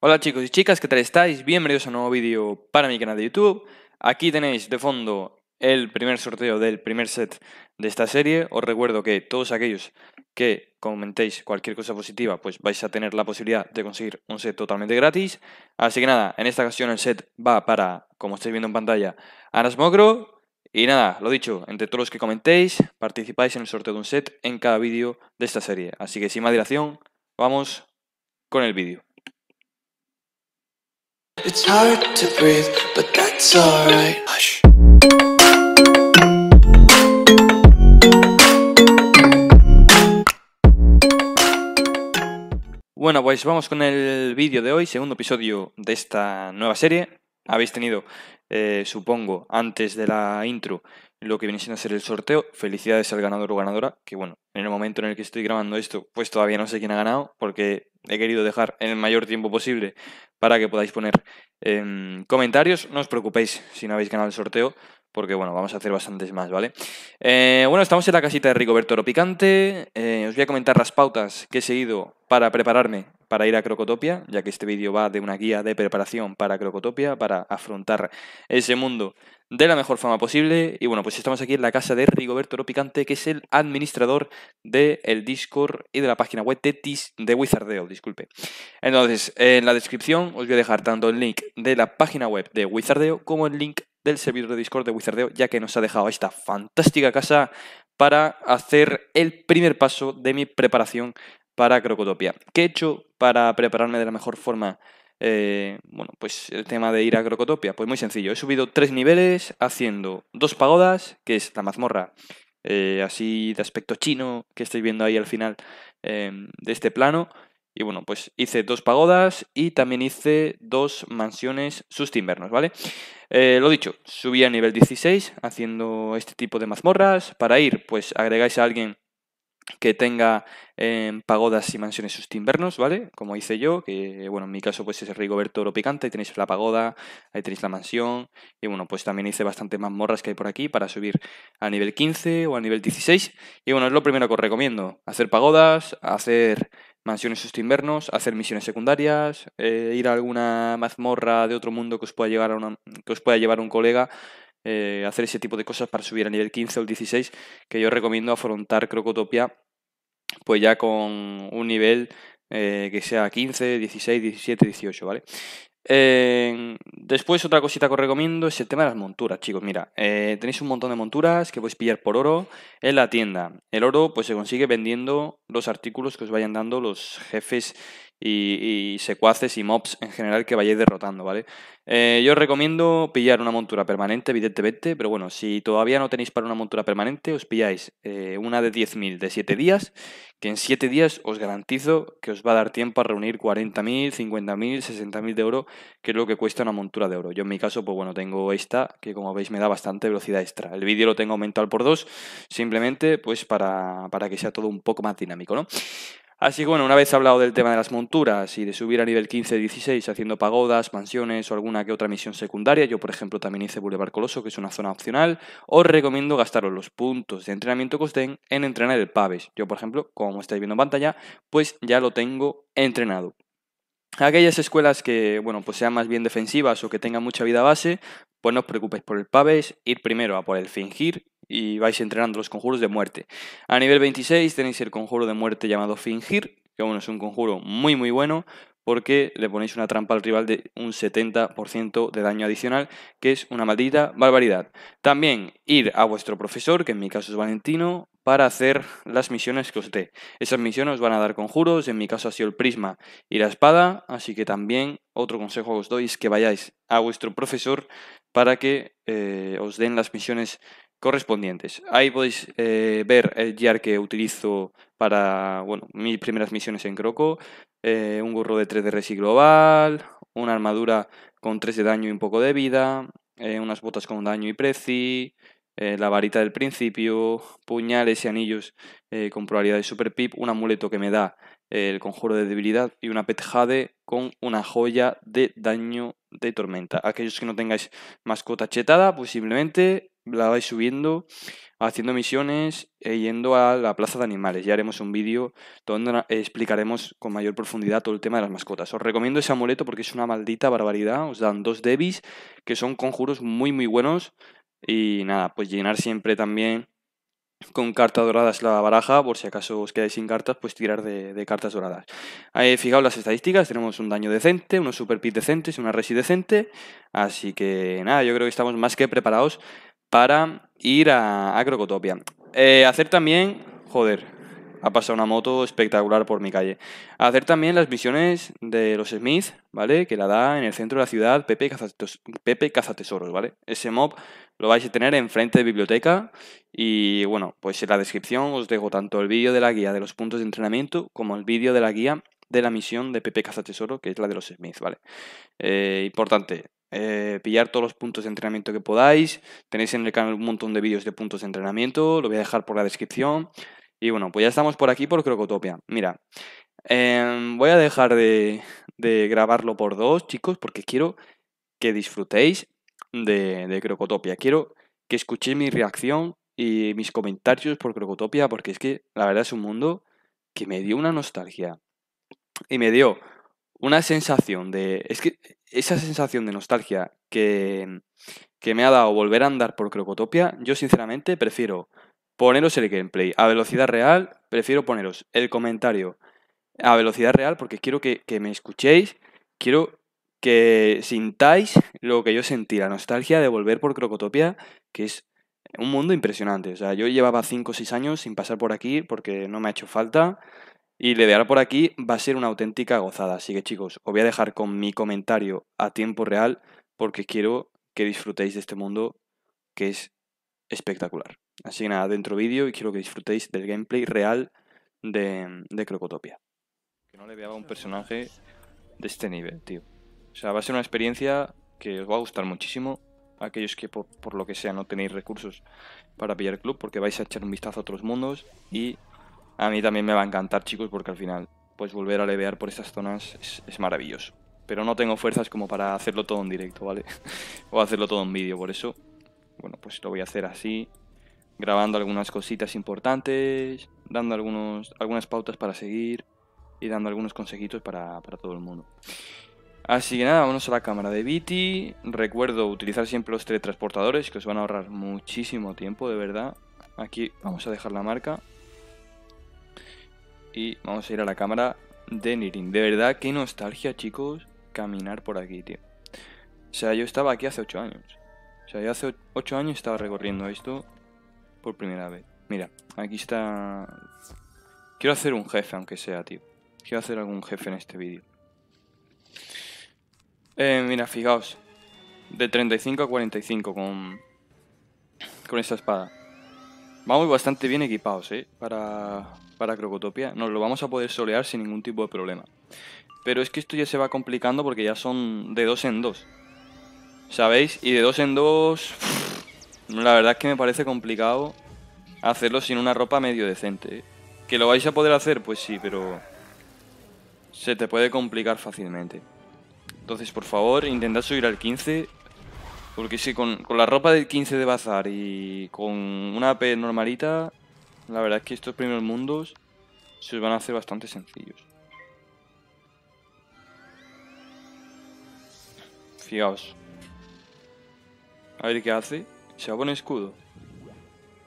Hola chicos y chicas, ¿qué tal estáis? Bienvenidos a un nuevo vídeo para mi canal de YouTube. Aquí tenéis de fondo el primer sorteo del primer set de esta serie. Os recuerdo que todos aquellos que comentéis cualquier cosa positiva, pues vais a tener la posibilidad de conseguir un set totalmente gratis. Así que nada, en esta ocasión el set va para, como estáis viendo en pantalla, Arasmogro Y nada, lo dicho, entre todos los que comentéis, participáis en el sorteo de un set en cada vídeo de esta serie. Así que sin más dilación, vamos con el vídeo. It's hard to breathe, but that's alright. Hush. Bueno, pues vamos con el vídeo de hoy, segundo episodio de esta nueva serie. Habéis tenido, eh, supongo, antes de la intro, lo que viene a ser el sorteo. Felicidades al ganador o ganadora, que bueno, en el momento en el que estoy grabando esto, pues todavía no sé quién ha ganado, porque he querido dejar en el mayor tiempo posible para que podáis poner em, comentarios. No os preocupéis si no habéis ganado el sorteo, porque bueno, vamos a hacer bastantes más, ¿vale? Eh, bueno, estamos en la casita de Rigoberto Picante. Eh, os voy a comentar las pautas que he seguido para prepararme para ir a Crocotopia, ya que este vídeo va de una guía de preparación para Crocotopia, para afrontar ese mundo de la mejor forma posible. Y bueno, pues estamos aquí en la casa de Rigoberto Ropicante, que es el administrador del el Discord y de la página web de, de Wizardeo, disculpe. Entonces, en la descripción os voy a dejar tanto el link de la página web de Wizardeo como el link del servidor de Discord de Wizardeo, ya que nos ha dejado esta fantástica casa para hacer el primer paso de mi preparación para Crocotopia. ¿Qué he hecho para prepararme de la mejor forma? Eh, bueno, pues el tema de ir a Crocotopia, pues muy sencillo. He subido tres niveles haciendo dos pagodas, que es la mazmorra, eh, así de aspecto chino que estáis viendo ahí al final em, de este plano. Y bueno, pues hice dos pagodas y también hice dos mansiones sustinvernos, ¿vale? Eh, lo dicho, subí a nivel 16 haciendo este tipo de mazmorras. Para ir, pues agregáis a alguien que tenga em, pagodas y mansiones sustinvernos, ¿vale? Como hice yo, que bueno, en mi caso pues es Rigoberto Oro Picante, ahí tenéis la pagoda, ahí tenéis la mansión, y bueno, pues también hice bastantes mazmorras que hay por aquí para subir a nivel 15 o a nivel 16, y bueno, es lo primero que os recomiendo, hacer pagodas, hacer mansiones sus hacer misiones secundarias, eh, ir a alguna mazmorra de otro mundo que os pueda, llevar a que os pueda llevar un colega, eh, hacer ese tipo de cosas para subir a nivel 15 o 16, que yo recomiendo afrontar Crocotopia pues ya con un nivel eh, que sea 15, 16, 17, 18, ¿vale? Eh, después otra cosita que os recomiendo es el tema de las monturas, chicos. Mira, tenéis un montón de monturas que podéis pillar por oro en la tienda. El oro pues se consigue vendiendo los artículos que os vayan dando los jefes y, secuaces y mobs en general que vayáis derrotando, ¿vale? Eh, yo os recomiendo pillar una montura permanente, evidentemente, pero bueno, si todavía no tenéis para una montura permanente, os pilláis eh, una de 10.000 de 7 días, que en 7 días os garantizo que os va a dar tiempo a reunir 40.000, 50.000, 60.000 de oro, que es lo que cuesta una montura de oro. Yo en mi caso, pues bueno, tengo esta, que como veis me da bastante velocidad extra. El vídeo lo tengo aumentado por dos simplemente pues para, para que sea todo un poco más dinámico, ¿no? Así que bueno, una vez hablado del tema de las monturas y de subir a nivel 15-16 haciendo pagodas, mansiones o alguna que otra misión secundaria, yo por ejemplo también hice Boulevard Coloso, que es una zona opcional, os recomiendo gastaros los puntos de entrenamiento que os den en entrenar el Paves. Yo por ejemplo, como estáis viendo en pantalla, pues ya lo tengo entrenado. Aquellas escuelas que, bueno, pues sean más bien defensivas o que tengan mucha vida base, pues no os preocupéis por el Paves, ir primero a por el Fingir y vais entrenando los conjuros de muerte. A nivel 26 tenéis el conjuro de muerte llamado Fingir, que bueno, es un conjuro muy muy bueno porque le ponéis una trampa al rival de un 70% de daño adicional, que es una maldita barbaridad. También ir a vuestro profesor, que en mi caso es Valentino, para hacer las misiones que os dé. Esas misiones os van a dar conjuros, en mi caso ha sido el prisma y la espada, así que también otro consejo que os doy es que vayáis a vuestro profesor para que eh, os den las misiones correspondientes. Ahí podéis eh, ver el jar que utilizo para bueno, mis primeras misiones en Croco, eh, un gorro de 3 de resi global, una armadura con 3 de daño y un poco de vida, eh, unas botas con daño y preci, la varita del principio, puñales y anillos con probabilidad de super pip, un amuleto que me da el conjuro de debilidad y una pet jade con una joya de daño de tormenta. Aquellos que no tengáis mascota chetada, posiblemente pues la vais subiendo, haciendo misiones e yendo a la plaza de animales. Ya haremos un vídeo donde explicaremos con mayor profundidad todo el tema de las mascotas. Os recomiendo ese amuleto porque es una maldita barbaridad. Os dan dos debis que son conjuros muy muy buenos. Y nada, pues llenar siempre también con cartas doradas la baraja, por si acaso os quedáis sin cartas, pues tirar de, cartas doradas. Eh, fijaos las estadísticas, tenemos un daño decente, unos super decentes, una resi decente, así que nada, yo creo que estamos más que preparados para ir a Agrocotopia, eh, hacer también, joder, ha pasado una moto espectacular por mi calle. Hacer también las misiones de los Smith, ¿vale? Que la da en el centro de la ciudad Pepe, Pepe Cazatesoros, ¿vale? Ese mob lo vais a tener enfrente de biblioteca y bueno, pues en la descripción os dejo tanto el vídeo de la guía de los puntos de entrenamiento como el vídeo de la guía de la misión de Pepe Cazatesoro, que es la de los Smith, ¿vale? Eh, importante, eh, pillar todos los puntos de entrenamiento que podáis. Tenéis en el canal un montón de vídeos de puntos de entrenamiento, lo voy a dejar por la descripción. Y bueno, pues ya estamos por aquí por Crocotopia. Mira, em, voy a dejar de, grabarlo por dos, chicos, porque quiero que disfrutéis de, de Crocotopia. Quiero que escuchéis mi reacción y mis comentarios por Crocotopia, porque es que la verdad es un mundo que me dio una nostalgia. Y me dio una sensación de... Es que esa sensación de nostalgia que, que me ha dado volver a andar por Crocotopia, yo sinceramente prefiero poneros el gameplay a velocidad real, prefiero poneros el comentario a velocidad real porque quiero que, que me escuchéis, quiero que sintáis lo que yo sentí, la nostalgia de volver por Crocotopia, que es un mundo impresionante. O sea, yo llevaba 5 o 6 años sin pasar por aquí porque no me ha hecho falta. Y le levear por aquí va a ser una auténtica gozada. Así que chicos, os voy a dejar con mi comentario a tiempo real porque quiero que disfrutéis de este mundo que es espectacular. Así que nada, dentro vídeo y quiero que disfrutéis del gameplay real de, Crocotopia. Que no le veaba un personaje de este nivel, tío. O sea, va a ser una experiencia que os va a gustar muchísimo aquellos que por, por, lo que sea no tenéis recursos para pillar el club, porque vais a echar un vistazo a otros mundos y a mí también me va a encantar, chicos, porque al final, pues volver a levear por estas zonas es, maravilloso. Pero no tengo fuerzas como para hacerlo todo en directo, ¿vale? o hacerlo todo en vídeo, por eso, bueno, pues lo voy a hacer así, grabando algunas cositas importantes, dando algunos, algunas pautas para seguir y dando algunos consejitos para, todo el mundo. Así que nada, vamos a la cámara de Viti. Recuerdo utilizar siempre los teletransportadores que os van a ahorrar muchísimo tiempo, de verdad. Aquí vamos a dejar la marca. Y vamos a ir a la cámara de Nirin. De verdad, qué nostalgia, chicos, caminar por aquí, tío. O sea, yo estaba aquí hace 8 años. O sea, yo hace 8 años estaba recorriendo esto por primera vez. Mira, aquí está... Quiero hacer un jefe, aunque sea, tío. Quiero hacer algún jefe en este vídeo. Eh, mira, fijaos. De 35 a 45 con... Con esta espada. Vamos bastante bien equipados, ¿eh? Para, para Crocotopia. Nos lo vamos a poder solear sin ningún tipo de problema. Pero es que esto ya se va complicando porque ya son de dos en dos. ¿Sabéis? Y de dos en dos... La verdad es que me parece complicado hacerlo sin una ropa medio decente. ¿eh? ¿Que lo vais a poder hacer? Pues sí, pero... Se te puede complicar fácilmente. Entonces, por favor, intentad subir al 15 porque sí, con, la ropa del 15 de bazar y con una AP normalita, la verdad es que estos primeros mundos se van a hacer bastante sencillos. Fijaos. A ver qué hace. Se va a poner escudo.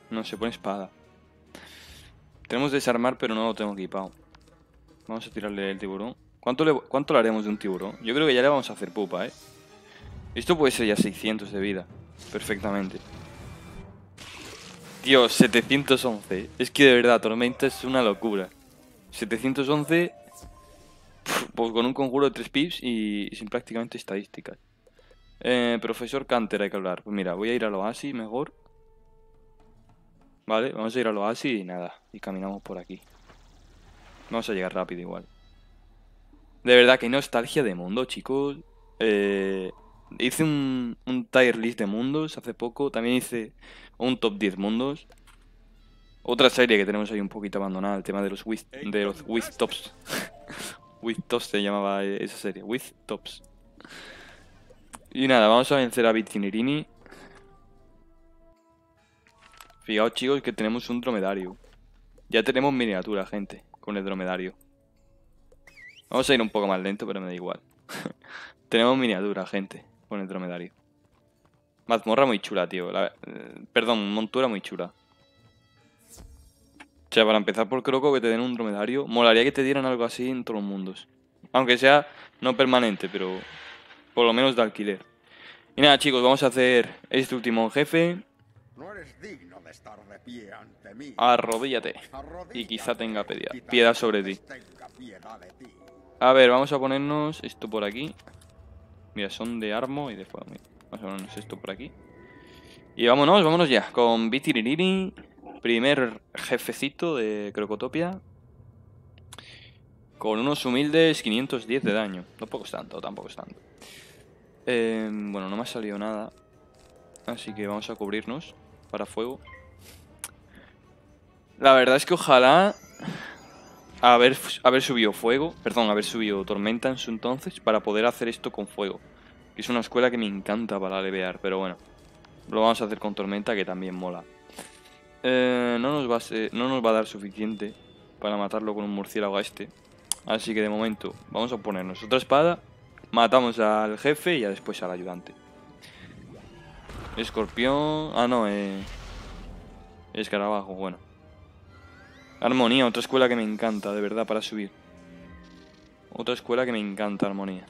No, se pone espada. Tenemos desarmar, pero no lo tengo equipado. Vamos a tirarle el tiburón. ¿Cuánto le, ¿Cuánto le haremos de un tiburón? Yo creo que ya le vamos a hacer pupa, ¿eh? Esto puede ser ya 600 de vida. Perfectamente. Dios, 711. Es que de verdad, Tormenta es una locura. 711 pues con un conjuro de 3 pips y sin prácticamente estadísticas. Eh, profesor Canter hay que hablar. Pues mira, voy a ir a lo así mejor. Vale, vamos a ir lo así y nada. Y caminamos por aquí. Vamos a llegar rápido igual. De verdad, que nostalgia de mundo, chicos. Eh, hice un, tier list de mundos hace poco. También hice un top 10 mundos. Otra serie que tenemos ahí un poquito abandonada, el tema de los with, de los with tops. with tops se llamaba eh, esa serie, with tops. Y nada, vamos a vencer a Bitzinirini. Fijaos chicos que tenemos un dromedario. Ya tenemos miniatura, gente, con el dromedario. Vamos a ir un poco más lento, pero me da igual. tenemos miniatura, gente con el dromedario. Mazmorra muy chula, tío. Eh, perdón, montura muy chula. O sea, para empezar por Croco, que te den un dromedario. Molaría que te dieran algo así en todos los mundos. Aunque sea no permanente, pero por lo menos de alquiler. Y nada, chicos, vamos a hacer este último jefe. No eres Y quizá tenga piedad, piedad sobre ti. A ver, vamos a ponernos esto por aquí. Mira, son de armo y de fuego. Más o menos esto por aquí. Y vámonos, vámonos ya. Con Bitiririri, primer jefecito de Crocotopia. Con unos humildes 510 de daño. Tampoco es tanto, tampoco es tanto. Em, bueno, no me ha salido nada. Así que vamos a cubrirnos para fuego. La verdad es que ojalá haber, haber subido fuego, perdón, haber subido tormenta en su entonces para poder hacer esto con fuego. Que es una escuela que me encanta para levear, pero bueno. Lo vamos a hacer con tormenta que también mola. Eh, no, nos va a no nos va a dar suficiente para matarlo con un murciélago a este. Así que de momento vamos a ponernos otra espada. Matamos al jefe y ya después al ayudante. Escorpión... Ah, no, eh... Escarabajo, bueno. Armonía, otra escuela que me encanta, de verdad, para subir. Otra escuela que me encanta, Armonía.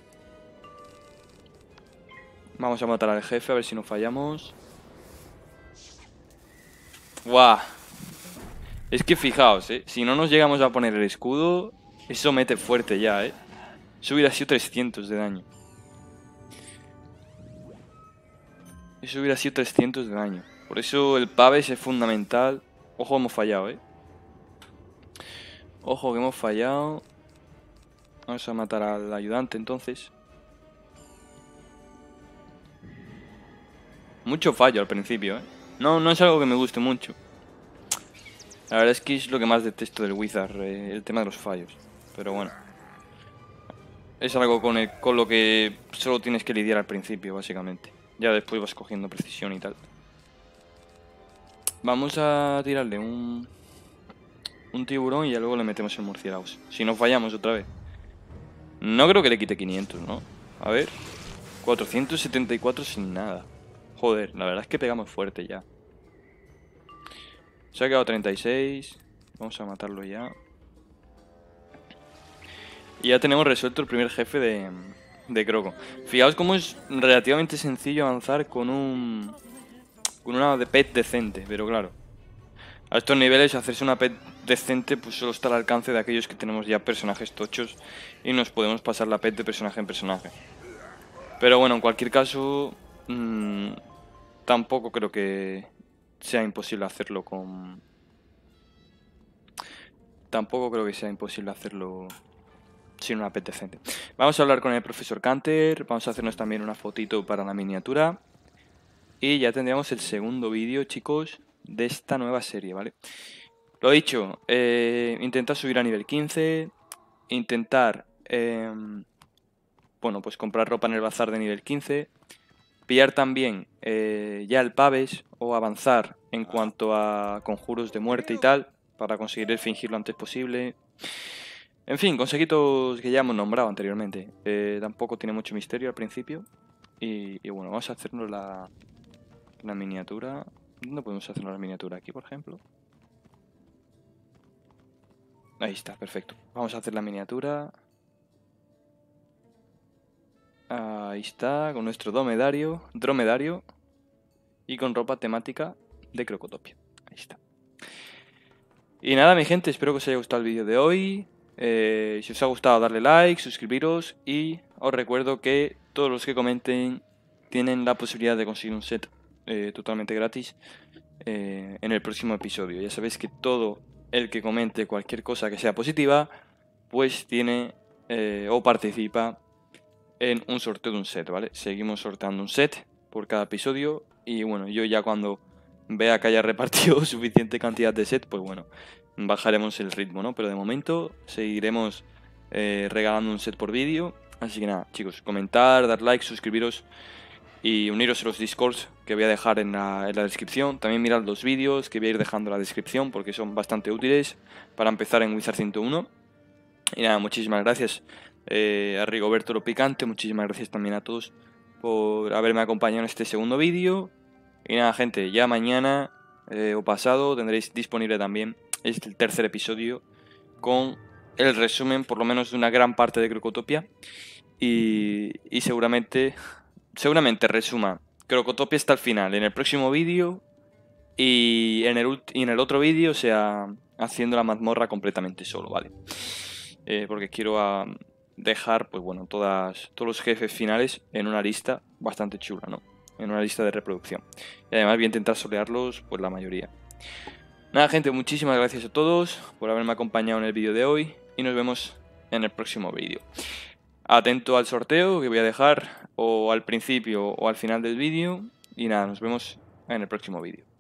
Vamos a matar al jefe, a ver si no fallamos. ¡Guau! Es que fijaos, ¿eh? Si no nos llegamos a poner el escudo, eso mete fuerte ya, ¿eh? Eso hubiera sido 300 de daño. Eso hubiera sido 300 de daño. Por eso el paves es fundamental. Ojo, hemos fallado, ¿eh? Ojo que hemos fallado. Vamos a matar al ayudante entonces. Mucho fallo al principio, ¿eh? No, no es algo que me guste mucho. La verdad es que es lo que más detesto del Wizard, eh, el tema de los fallos. Pero bueno. Es algo con, con lo que solo tienes que lidiar al principio, básicamente. Ya después vas cogiendo precisión y tal. Vamos a tirarle un un tiburón y ya luego le metemos el murciélago. Si no fallamos otra vez. No creo que le quite 500, ¿no? A ver. 474 sin nada. Joder, la verdad es que pegamos fuerte ya. Se ha quedado 36. Vamos a matarlo ya. Y ya tenemos resuelto el primer jefe de, de Croco. Fijaos cómo es relativamente sencillo avanzar con un... Con una de pet decente, pero claro a estos niveles hacerse una pet decente pues solo está al alcance de aquellos que tenemos ya personajes tochos y nos podemos pasar la pet de personaje en personaje. Pero bueno, en cualquier caso, mm, tampoco creo que sea imposible hacerlo con... Tampoco creo que sea imposible hacerlo sin una pet decente. Vamos a hablar con el profesor Canter, vamos a hacernos también una fotito para la miniatura. Y ya tendríamos el segundo vídeo, chicos de esta nueva serie, ¿vale? Lo dicho, eh, intentar subir a nivel 15, intentar, em, bueno, pues comprar ropa en el bazar de nivel 15, pillar también eh, ya el paves o avanzar en cuanto a conjuros de muerte y tal, para conseguir el fingir lo antes posible. En fin, conseguitos que ya hemos nombrado anteriormente. Eh, tampoco tiene mucho misterio al principio. Y, bueno, vamos a hacernos la, la miniatura ¿Dónde podemos hacer una miniatura? Aquí, por ejemplo. Ahí está, perfecto. Vamos a hacer la miniatura. Ahí está, con nuestro dromedario, dromedario y con ropa temática de Crocotopia. Ahí está. Y nada, mi gente, espero que os haya gustado el vídeo de hoy. Eh, si os ha gustado, darle like, suscribiros y os recuerdo que todos los que comenten tienen la posibilidad de conseguir un set eh, totalmente gratis eh, en el próximo episodio. Ya sabéis que todo el que comente cualquier cosa que sea positiva, pues tiene eh, o participa en un sorteo de un set, ¿vale? Seguimos sorteando un set por cada episodio y bueno, yo ya cuando vea que haya repartido suficiente cantidad de set, pues bueno, bajaremos el ritmo, ¿no? Pero de momento seguiremos regalando un set por vídeo. Así que nada, chicos, comentar, dar like, suscribiros y uniros a los discords que voy a dejar en la, descripción. También mirad los vídeos que voy a ir dejando en la descripción porque son bastante útiles para empezar en Wizard 101. Y nada, muchísimas gracias eh, a Rigoberto Lo Picante, muchísimas gracias también a todos por haberme acompañado en este segundo vídeo. Y nada, gente, ya mañana eh, o pasado tendréis disponible también este tercer episodio con el resumen, por lo menos, de una gran parte de Crocotopia. y seguramente seguramente resuma Crocotopia hasta el final en el próximo vídeo y en el, en el otro vídeo, o sea, haciendo la mazmorra completamente solo, ¿vale? Eh, porque quiero ah, dejar, pues bueno, todas, todos los jefes finales en una lista bastante chula, ¿no? En una lista de reproducción. Y además voy a intentar solearlos, pues la mayoría. Nada, gente, muchísimas gracias a todos por haberme acompañado en el vídeo de hoy y nos vemos en el próximo vídeo atento al sorteo que voy a dejar o al principio o al final del vídeo. Y nada, nos vemos en el próximo vídeo.